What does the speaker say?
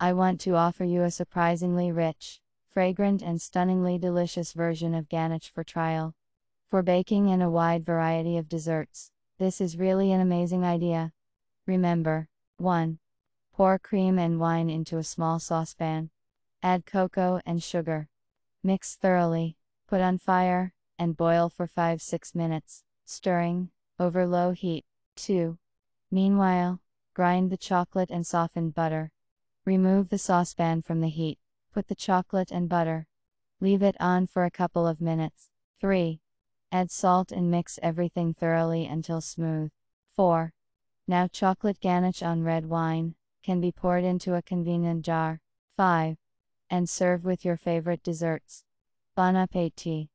I want to offer you a surprisingly rich, fragrant and stunningly delicious version of ganache for trial. For baking in a wide variety of desserts, this is really an amazing idea. Remember, 1. Pour cream and wine into a small saucepan. Add cocoa and sugar. Mix thoroughly, put on fire, and boil for 5-6 minutes, stirring, over low heat. 2. Meanwhile, grind the chocolate and softened butter. Remove the saucepan from the heat, put the chocolate and butter. Leave it on for a couple of minutes. 3. Add salt and mix everything thoroughly until smooth. 4. Now chocolate ganache on red wine, can be poured into a convenient jar. 5. And serve with your favorite desserts. Bon appetit.